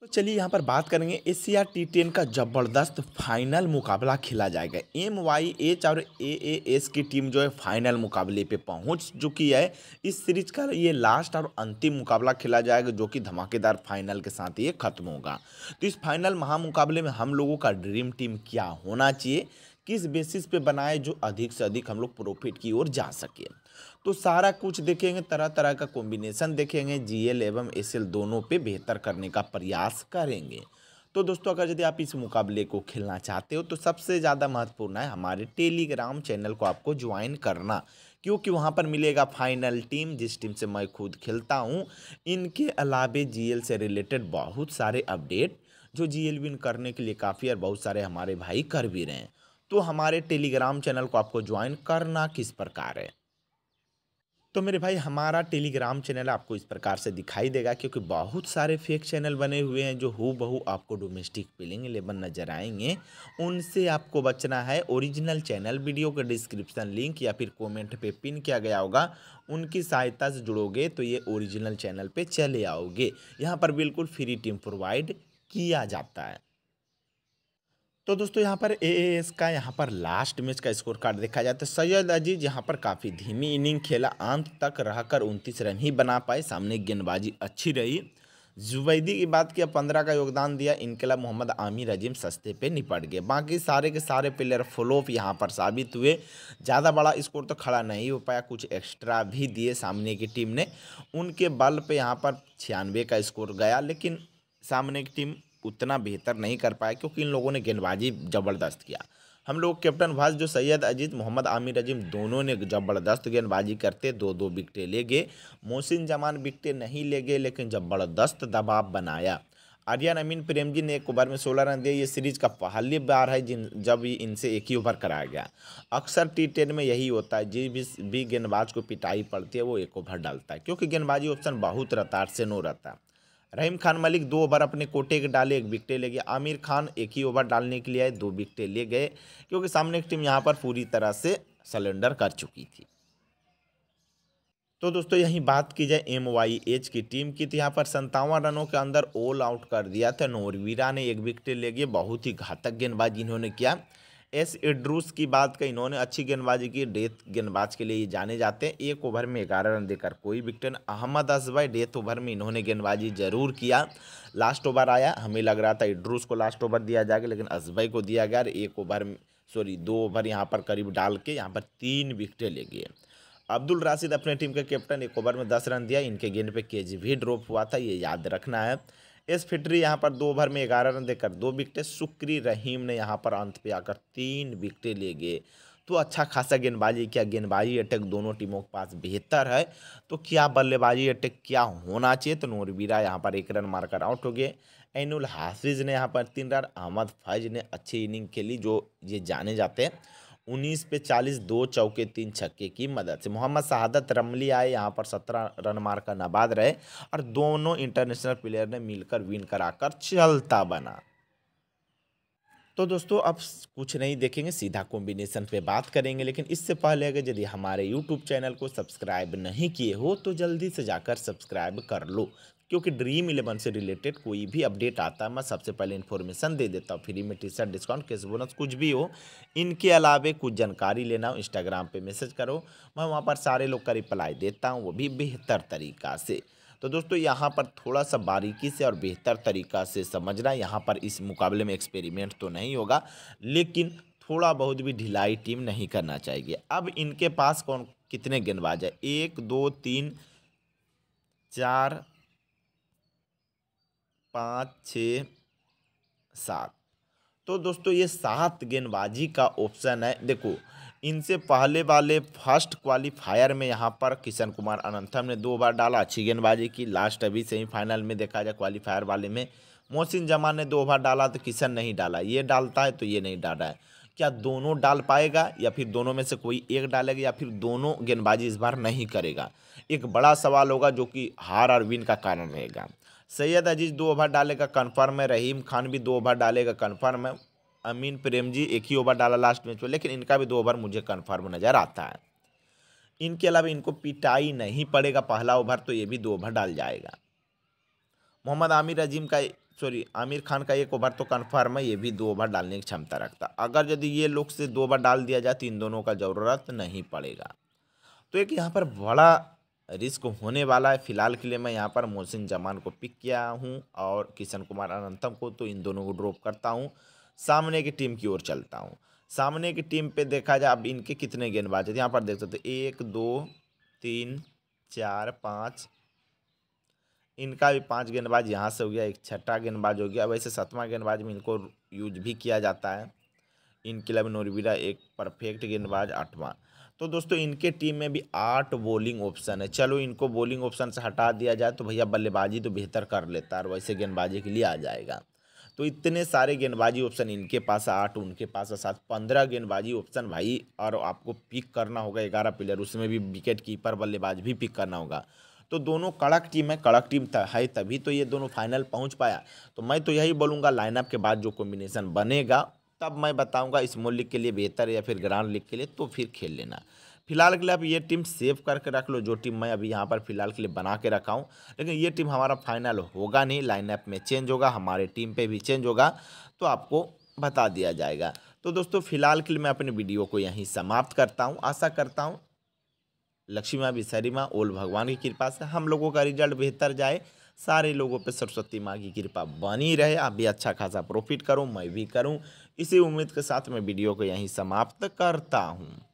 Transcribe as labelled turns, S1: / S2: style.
S1: तो चलिए यहाँ पर बात करेंगे एशिया टी टेन का ज़बरदस्त फाइनल मुकाबला खेला जाएगा एम वाई एच और ए ए एस की टीम जो है फाइनल मुकाबले पे पहुँच चुकी है इस सीरीज का ये लास्ट और अंतिम मुकाबला खेला जाएगा जो कि धमाकेदार फाइनल के साथ ये खत्म होगा तो इस फाइनल महामुकाबले में हम लोगों का ड्रीम टीम क्या होना चाहिए किस बेसिस पे बनाए जो अधिक से अधिक हम लोग प्रॉफिट की ओर जा सके तो सारा कुछ देखेंगे तरह तरह का कॉम्बिनेशन देखेंगे जीएल एवं एसएल दोनों पे बेहतर करने का प्रयास करेंगे तो दोस्तों अगर यदि आप इस मुकाबले को खेलना चाहते हो तो सबसे ज़्यादा महत्वपूर्ण है हमारे टेलीग्राम चैनल को आपको ज्वाइन करना क्योंकि वहाँ पर मिलेगा फाइनल टीम जिस टीम से मैं खुद खेलता हूँ इनके अलावे जीएल से रिलेटेड बहुत सारे अपडेट जो जीएल विन करने के लिए काफ़ी और बहुत सारे हमारे भाई कर भी रहे हैं तो हमारे टेलीग्राम चैनल को आपको ज्वाइन करना किस प्रकार है तो मेरे भाई हमारा टेलीग्राम चैनल आपको इस प्रकार से दिखाई देगा क्योंकि बहुत सारे फेक चैनल बने हुए हैं जो हु बहू आपको डोमेस्टिक फिलिंग इलेवन नज़र आएंगे उनसे आपको बचना है ओरिजिनल चैनल वीडियो का डिस्क्रिप्शन लिंक या फिर कमेंट पे पिन किया गया होगा उनकी सहायता से जुड़ोगे तो ये ओरिजिनल चैनल पर चले आओगे यहाँ पर बिल्कुल फ्री टीम प्रोवाइड किया जाता है तो दोस्तों यहाँ पर ए का यहाँ पर लास्ट मैच का स्कोर कार्ड देखा जाए तो सैयद अजीज यहाँ पर काफ़ी धीमी इनिंग खेला अंत तक रहकर 29 रन ही बना पाए सामने गेंदबाजी अच्छी रही जुबैदी की बात किया पंद्रह का योगदान दिया अलावा मोहम्मद आमिर अजीम सस्ते पे निपट गए बाकी सारे के सारे प्लेयर फ्लोप यहाँ पर साबित हुए ज़्यादा बड़ा स्कोर तो खड़ा नहीं हो पाया कुछ एक्स्ट्रा भी दिए सामने की टीम ने उनके बल पर यहाँ पर छियानवे का स्कोर गया लेकिन सामने की टीम उतना बेहतर नहीं कर पाए क्योंकि इन लोगों ने गेंदबाजी ज़बरदस्त किया हम लोग कैप्टन भाज जो सैयद अजीत मोहम्मद आमिर अजीम दोनों ने ज़बरदस्त गेंदबाजी करते दो दो विकटें ले गए मोहसिन जमान विकटें नहीं ले गए लेकिन ज़बरदस्त दबाव बनाया आर्यन अमीन प्रेमजी ने एक ओवर में सोलह रन दिए ये सीरीज का पहली बार है जिन जब इनसे एक ही ओवर कराया गया अक्सर टी टेन में यही होता है जिस भी, भी गेंदबाज को पिटाई पड़ती है वो एक ओवर डालता है क्योंकि गेंदबाजी ऑप्शन बहुत रतार से नो रहता है रहीम खान मलिक दो ओवर अपने कोटे के डाले एक विकटे ले गए आमिर खान एक ही ओवर डालने के लिए आए दो विकटे ले गए क्योंकि सामने की टीम यहाँ पर पूरी तरह से सलेंडर कर चुकी थी तो दोस्तों यहीं बात की जाए एम वाई एच की टीम की तो यहाँ पर संतावन रनों के अंदर ऑल आउट कर दिया था नोरवीरा ने एक विकटे ले गए बहुत ही घातक गेंदबाजी इन्होंने किया एस एड्रूस की बात कही इन्होंने अच्छी गेंदबाजी की डेथ गेंदबाज के लिए ये जाने जाते हैं एक ओवर में ग्यारह रन देकर कोई नहीं अहमद असबाई डेथ ओवर में इन्होंने गेंदबाजी जरूर किया लास्ट ओवर आया हमें लग रहा था एड्रूस को लास्ट ओवर दिया जाएगा लेकिन असबाई को दिया गया एक ओवर सॉरी दो ओवर यहाँ पर करीब डाल के यहाँ पर तीन विकटें ले गए अब्दुल राशिद अपने टीम के कैप्टन एक ओवर में दस रन दिया इनके गेंद पर केज भी ड्रॉप हुआ था ये याद रखना है एस फिटरी यहाँ पर दो ओवर में ग्यारह रन देकर दो विकटें सुक्री रहीम ने यहाँ पर अंत पे आकर तीन विकटें ले गए तो अच्छा खासा गेंदबाजी किया गेंदबाजी अटैक दोनों टीमों के पास बेहतर है तो क्या बल्लेबाजी अटैक क्या होना चाहिए तो नूरवीरा यहाँ पर एक रन मारकर आउट हो गए एनुल हाफिज ने यहाँ पर तीन रन अहमद फैज ने अच्छी इनिंग खेली जो ये जाने जाते हैं उन्नीस पे चालीस दो चौके तीन छक्के की मदद से मोहम्मद शहादत रमली आए यहाँ पर सत्रह रन मारकर नाबाद रहे और दोनों इंटरनेशनल प्लेयर ने मिलकर विन कराकर चलता बना तो दोस्तों अब कुछ नहीं देखेंगे सीधा कॉम्बिनेशन पे बात करेंगे लेकिन इससे पहले अगर यदि हमारे यूट्यूब चैनल को सब्सक्राइब नहीं किए हो तो जल्दी से जाकर सब्सक्राइब कर लो क्योंकि ड्रीम इलेवन से रिलेटेड कोई भी अपडेट आता है मैं सबसे पहले इन्फॉर्मेशन दे देता हूँ फ्री में टी शर्ट डिस्काउंट कैसे बोनस कुछ भी हो इनके अलावे कुछ जानकारी लेना हो इंस्टाग्राम पर मैसेज करो मैं वहाँ पर सारे लोग का रिप्लाई देता हूँ वो भी बेहतर तरीका से तो दोस्तों यहाँ पर थोड़ा सा बारीकी से और बेहतर तरीका से समझना यहाँ पर इस मुकाबले में एक्सपेरिमेंट तो नहीं होगा लेकिन थोड़ा बहुत भी ढिलाई टीम नहीं करना चाहिए अब इनके पास कौन कितने गेंदबाज है एक दो तीन चार पाँच छः सात तो दोस्तों ये सात गेंदबाजी का ऑप्शन है देखो इनसे पहले वाले फर्स्ट क्वालिफायर में यहाँ पर किशन कुमार अनंतम ने दो बार डाला अच्छी गेंदबाजी की लास्ट अभी सेमीफाइनल में देखा जाए क्वालिफायर वाले में मोहसिन जमान ने दो बार डाला तो किशन नहीं डाला ये डालता है तो ये नहीं डाला है क्या दोनों डाल पाएगा या फिर दोनों में से कोई एक डालेगा या फिर दोनों गेंदबाजी इस बार नहीं करेगा एक बड़ा सवाल होगा जो कि हार और विन का कारण रहेगा सैयद अजीज़ दो ओवर डालेगा कन्फर्म है रहीम खान भी दो ओवर डालेगा कन्फर्म है अमीन प्रेम जी एक ही ओवर डाला लास्ट मैच में लेकिन इनका भी दो ओवर मुझे कन्फर्म नज़र आता है इनके अलावा इनको पिटाई नहीं पड़ेगा पहला ओवर तो ये भी दो ओवर डाल जाएगा मोहम्मद आमिर अजीम का सॉरी आमिर खान का एक ओवर तो कन्फर्म है ये भी दो ओवर डालने की क्षमता रखता अगर यदि ये लोग से दो ओवर डाल दिया जाए तो इन दोनों का ज़रूरत नहीं पड़ेगा तो एक यहाँ पर बड़ा रिस्क होने वाला है फिलहाल के लिए मैं यहाँ पर मोहसिन जमान को पिक किया हूँ और किशन कुमार अनंतम को तो इन दोनों को ड्रॉप करता हूँ सामने की टीम की ओर चलता हूँ सामने की टीम पे देखा जाए अब इनके कितने गेंदबाज है यहाँ पर देख सकते एक दो तीन चार पाँच इनका भी पांच गेंदबाज यहाँ से हो गया एक छठा गेंदबाज हो गया वैसे सतवा गेंदबाज में इनको यूज भी किया जाता है इनकिलब नोरविरा एक परफेक्ट गेंदबाज आठवां तो दोस्तों इनके टीम में भी आठ बॉलिंग ऑप्शन है चलो इनको बॉलिंग ऑप्शन से हटा दिया जाए तो भैया बल्लेबाजी तो बेहतर कर लेता है और वैसे गेंदबाजी के लिए आ जाएगा तो इतने सारे गेंदबाजी ऑप्शन इनके पास आठ उनके पास सात पंद्रह गेंदबाजी ऑप्शन भाई और आपको पिक करना होगा ग्यारह प्लेयर उसमें भी विकेट कीपर बल्लेबाज भी पिक करना होगा तो दोनों कड़क टीम है कड़क टीम है तभी तो ये दोनों फाइनल पहुंच पाया तो मैं तो यही बोलूँगा लाइनअप के बाद जो कॉम्बिनेशन बनेगा तब मैं बताऊंगा स्मॉल लीग के लिए बेहतर या फिर ग्राउंड लीग के लिए तो फिर खेल लेना फिलहाल के लिए आप ये टीम सेव करके रख लो जो टीम मैं अभी यहाँ पर फिलहाल के लिए बना के रखा हूँ लेकिन ये टीम हमारा फाइनल होगा नहीं लाइनअप में चेंज होगा हमारे टीम पर भी चेंज होगा तो आपको बता दिया जाएगा तो दोस्तों फिलहाल के लिए मैं अपने वीडियो को यहीं समाप्त करता हूँ आशा करता हूँ लक्ष्मी माँ विशहरी माँ ओल भगवान की कृपा से हम लोगों का रिजल्ट बेहतर जाए सारे लोगों पे सरस्वती माँ की कृपा बनी रहे आप भी अच्छा खासा प्रॉफिट करूँ मैं भी करूँ इसी उम्मीद के साथ मैं वीडियो को यहीं समाप्त करता हूँ